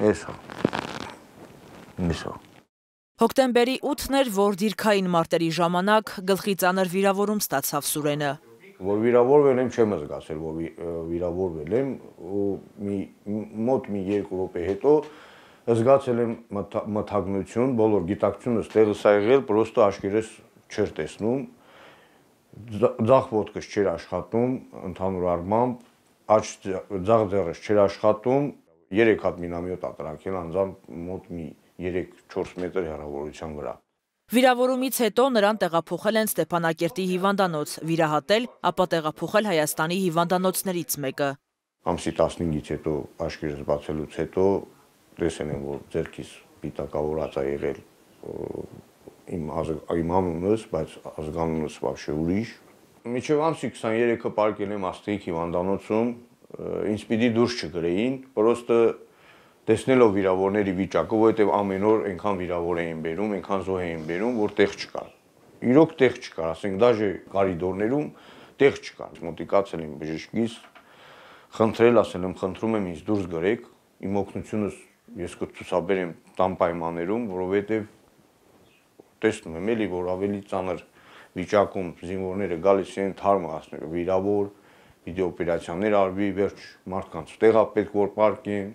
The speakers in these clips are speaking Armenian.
Էսա։ Միսա։ Հոկտեմբերի 8-ն էր, որ դիրքային մարտերի ժամանակ գլխի ծանր վիրավորում ստացավ Սուրենը։ Որ վիրավորվել եմ, չեմ զգացել, որ վիրավորվել եմ, ու մի մոտ մի 2 րոպե հետո զգացել եմ մթագնություն, բոլոր գիտակցությունը ստեղս ա եղել, պրոստը աշկերես չեր տեսնում, ձախ ոտքս չեր աշխատում, ընդհանուր առմամբ, աջ ձախ ձեռս չեր աշխատում, 3 հատ մինամիոտ ատրանքել անձամբ մոտ մի 3-4 մետր հեռավորության վրա։ Վիրավորումից հետո նրան տեղափոխել են Ստեփանակերտի հիվանդանոց, վիրահատել, ապա տեղափոխել Հայաստանի հիվանդանոցներից մեկը։ Ամսի 15-ից հետո աշկերտս բացելուց հետո տեսել են, որ ձերքիս պիտակավորած է եղել իմ իմ անունս, բայց ազգանունս բավարար ուրիշ։ Միջև ամսի 23-ը պարկել եմ Աստեյք հիվանդանոցում, ինձ պիտի դուրս չգրեին, պրոստը տեսնելով վիրավորների վիճակը, որովհետև ամեն օր այնքան վիրավոր էին բերում, այնքան զոհ էին բերում, որ տեղ չկար։ Իրոք տեղ չկար, ասենք դաժե կարիդորներում տեղ չկար։ Մոտիկացել եմ բժշկից, խնդրել, ասել եմ, խնդրում եմ ինձ դուրս գրեք, իմ օգնությունս ես կցուցաբերեմ տան պայմաններում, որովհետև տեսնում եմ էլի, որ ավելի ծանր վիճակում զինվորները գալիս են թարմ հասնել, վիրավոր, վիդեոօպերացիաներ արվի վերջ մարդկանց տեղա պետք որ պարկեն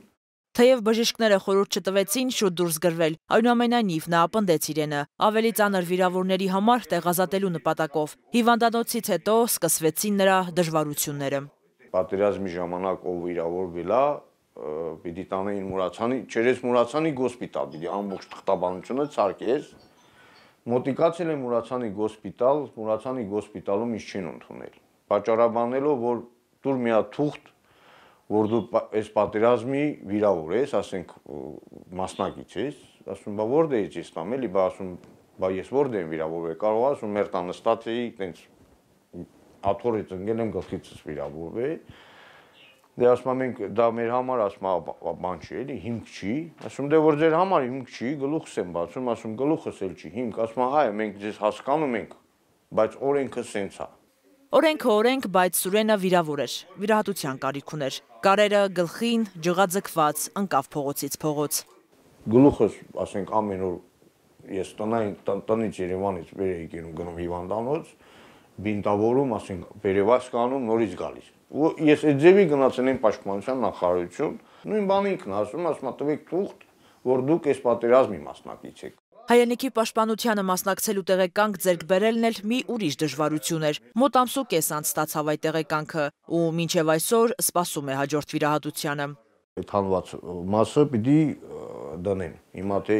Թեև բժիշկները խորհուրդ չտվեցին շուտ դուրս գրվել, այնուամենայնիվ նա ապնդեց իրենը, ավելի ծանր վիրավորների համար տեղազատելու նպատակով։ Հիվանդանոցից հետո սկսվեցին նրա դժվարությունները։ Պատերազմի ժամանակ ով վիրավորվել է, պիտի տանեին Մուրացյանի, Չերես Մուրացյանի գոսպիտալ, պիտի ամբողջ թղթաբանությունը ցարկես։ Մոտիկացել է Մուրացյանի գոսպիտալ, Մուրացյանի գոսպիտալում ինձ չեն ընդունել պատճառաբանելով, որ դուր միա թուղթ, որ դու այս պատերազմի վիրավոր ես, ասենք մասնակից ես, ասում բա ո՞րդ էից ես տամ էլի, բա ասում բա ես ո՞րդ եմ վիրավորվել, կարող ասում մեր տան նստած էի, տենց աթորից ընկել եմ գլխիցս վիրավորվել։ Դե ասում եմ մենք դա մեր համար ասում բան չի էլի, հիմք չի։ Ասում դե որ ձեր համար հիմք չի, գլուխս եմ բացում, ասում գլուխս էլ չի, հիմք, ասում այ մենք ձեզ հասկանում ենք, բայց օրենքը սենց է։ Օրենքը օրենք, բայց Սուրենը վիրավոր էր, վիրահատության կարիք ուներ։ Կարերը գլխին ջղաձգված ընկավ փողոցից փողոց։ Գլուխս, ասենք, ամեն օր ես տնային տնից Երևանից վերեի գնում գնում հիվանդանոց, բինտավորում, ասենք, վերևաց կանում, նորից գալիս։ Ու ես այդ ձևի գնացել եմ պաշտպանության նախարարություն, նույն բանը ինքն ասում, ասում, տվեք թուղթ, որ դուք այս պատերազմի մասնակից եք։ Հայանիքի պաշտպանությանը մասնակցելու տեղեկանք ձերկ բերելն էլ մի ուրիշ դժվարություն էր։ Մոտ ամսու կես անց ստացավ այդ տեղեկանքը ու մինչև այսօր սպասում է հաջորդ վիրահատությանը։ Այդ հանված մասը պիտի դնեն։ Հիմա թե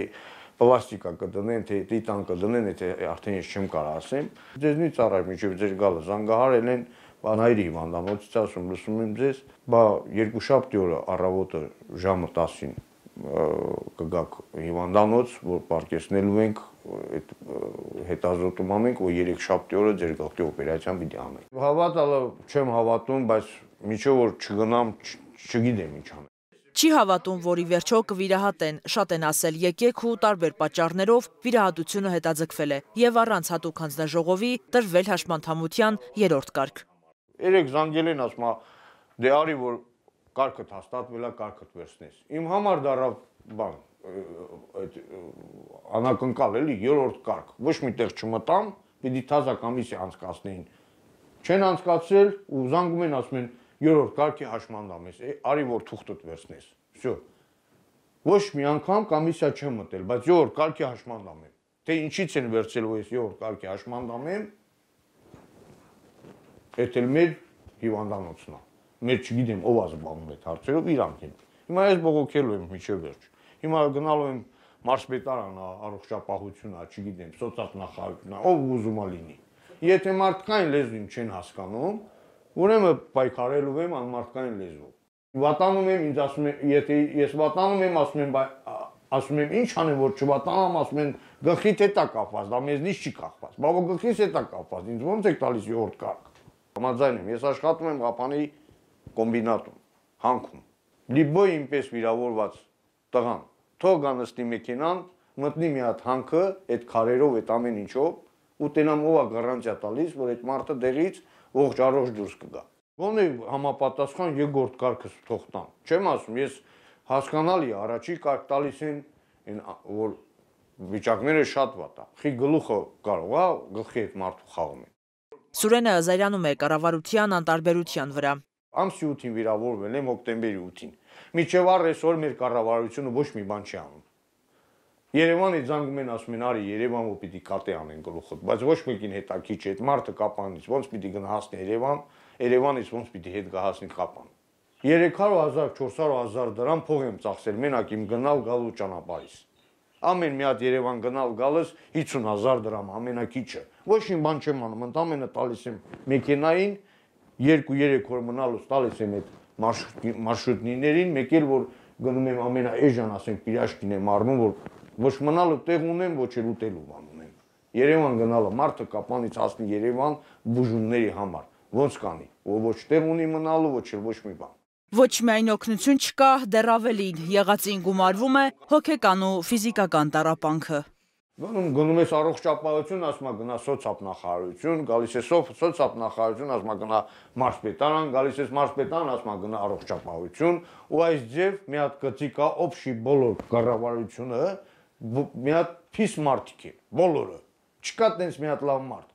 պլաստիկա կդնեն, թե տիտան կդնեն, թե արդեն ես չեմ կարող ասեմ։ Ձեզնից առաջ մինչև ձեր գալը զանգահարել են Անհայրի հիվանդանոցից ասում լսում եմ ձեզ, բա երկու շաբթի օրը առավոտը ժամը 10-ին կգաք հիվանդանոց, որ պարկեսնելու ենք, այդ հետազոտում անենք, որ 3 շաբթի օրը ձեր գաղտնի օպերացիան պիտի անենք։ Հավատալը չեմ հավատում, բայց միջով որ չգնամ, չգիտեմ ինչ անեմ։ Չի հավատում, որ ի վերջո կվիրահատեն։ Շատ են ասել, եկեք ու տարբեր պատճառներով վիրահատությունը հետաձգվել է եւ առանց հատուկ հանձնաժողովի տրվել հաշմանդամության երրորդ կարգ։ Երեք զանգել են ասում, դե արի որ կարգդ հաստատվել է, կարգդ վերցնես։ Իմ համար դարավ բան այդ անակնկալ էլի երրորդ կարգ։ Ոչ միտեղ չմտամ, պիտի թազա կամիսի անցկացնեին։ Չեն անցկացրել ու զանգում են ասում են երրորդ կարգի հաշմանդամ ես, արի որ թուղթդ վերցնես։ Всё։ Ոչ մի անգամ կամիսիա չեմ մտել, բայց երրորդ կարգի հաշմանդամ եմ։ Թե ինչից են վերցել որ ես երրորդ կարգի հաշմանդամ եմ։ Էդ էլ մեր հիվանդանոցն է։ Մեր չգիտեմ ով ազբանում այդ հարցերով իրանք են։ Հիմա ես բողոքելու եմ միջև վերջ։ Հիմա գնալու եմ մարշպետարան, առողջապահություն, չգիտեմ, սոցիալնախարարություն, ով ուզում է լինի։ Եթե մարդկային լեզուն չեն հասկանում, ուրեմն պայքարելու եմ անմարդկային լեզվով։ Վատանում եմ, ինձ ասում են, եթե ես վատանում եմ, ասում են, ասում եմ, ի՞նչ անեմ, որ չվատանամ, ասում են, գլխիդ հետ է կապված, դա մեզնից չի կապված։ Բավո գլխից հետ է կապված, ինձ ո՞նց եք տալիս յորդ կարգ։ Համաձայն եմ, ես աշխատում եմ ղափանի կոմբինատում, հանքում։ Լիբոյ ինպես վիրավորված տղան, թող գա նստի մեքենան, մտնի մի հատ հանքը, այդ քարերով, այդ ամեն ինչով ու տենամ ով է գարանտիա տալիս, որ այդ մարդը դերից ողջ առողջ դուրս կգա։ Ոնե համապատասխան երկրորդ կարգը թող տան։ Չեմ ասում, ես հասկանալի առաջի կարգ տալիս են այն որ վիճակները շատ վատ է։ Խի գլուխը կարող է գլխի այդ մարդու խաղում է։ Սուրենը զայրանում է կառավարության անտարբերության վրա ամսի 8-ին վիրավորվել եմ հոկտեմբերի 8-ին։ Միջև առ այսօր մեր կառավարությունը ոչ մի բան չի անում։ Երևանը զանգում են ասում են արի Երևան ու պիտի կատե անեն գլուխը, բայց ոչ մեկին հետաքիչ է, այդ մարդը կապանից ոնց պիտի գնահասնի Երևան, Երևանից ոնց պիտի հետ գահասնի կապան։ 300.000, 400.000 դրամ փող եմ ծախսել մենակ իմ գնալ գալու ճանապարհից։ Ամեն մի հատ Երևան գնալ գալս 50000 դրամ ամենակիչը։ Ոչ մի բան չեմ անում, ընդամենը տալիս եմ մեքենային 2-3 օր մնալուց տալիս եմ այդ մարշրուտնիներին, մեկ էլ որ գնում եմ ամենաէժան, ասենք, Պիրաշկին եմ առնում, որ ոչ մնալու տեղ ունեմ, ոչ էլ ուտելու բան ունեմ։ Երևան գնալը մարդը կապանից հասնի Երևան բուժումների համար։ Ոնց կանի։ Ով ոչ տեղ ունի մնալու, ոչ էլ ոչ մի բան։ Ոչ միայն օգնություն չկա, դեռ ավելին՝ եղածին գումարվում է հոգեկան ու ֆիզիկական տարապանքը։ Ուրեմն գնում ես առողջապահություն, ասում ես գնա սոցիալնախարարություն, գալիս ես սոցիալնախարարություն, ասում ես գնա մարզպետարան, գալիս ես մարզպետարան, ասում ես գնա առողջապահություն, ու այս ձև մի հատ գծի կա օբշի բոլոր կառավարությունը, մի հատ փիս մարդիկ է, բոլորը։ Չկա տենց մի հատ լավ մարդ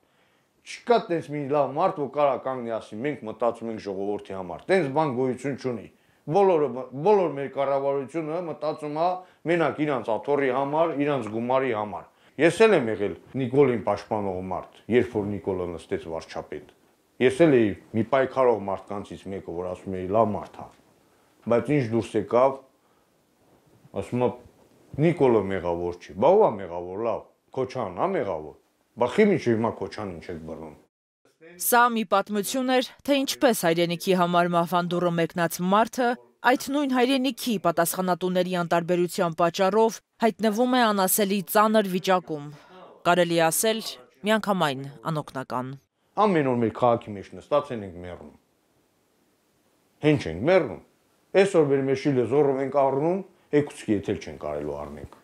չկա տենց մի լավ մարդ, որ կարա կանգնի ասի, մենք մտածում ենք ժողովրդի համար։ Տենց բան գոյություն չունի բոլորը բոլոր մեր կառավարությունը մտածում է մենակ իրանց աթորի համար, իրանց գումարի համար։ Ես էլ եմ եղել Նիկոլին պաշտպանող մարդ, երբ որ Նիկոլը նստեց վարչապետ։ Ես էլ էի մի պայքարող մարդկանցից մեկը, որ ասում էի՝ լավ մարդ է։ Բայց ինչ դուրս եկավ, ասում է Նիկոլը մեղավոր չի։ Բա ո՞վ է մեղավոր, լավ։ Քոչանն է մեղավոր։ Բա խիմիչը հիմա Քոչան ինչ է բռնում։ Սա մի պատմություն էր, թե ինչպես հայրենիքի համար մահվան դուռը մեկնած մարդը այդ նույն հայրենիքի պատասխանատուների անտարբերության պատճառով հայտնվում է անասելի ծանր վիճակում։ Կարելի ասել միանգամայն անօգնական։ Ամեն օր մեր քաղաքի մեջ նստած ենք մեռնում։ Հենց ենք մեռնում։ Այսօր մեր մեջի լեզորով ենք առնում, եկուցքի եթել չեն կարելու առնենք։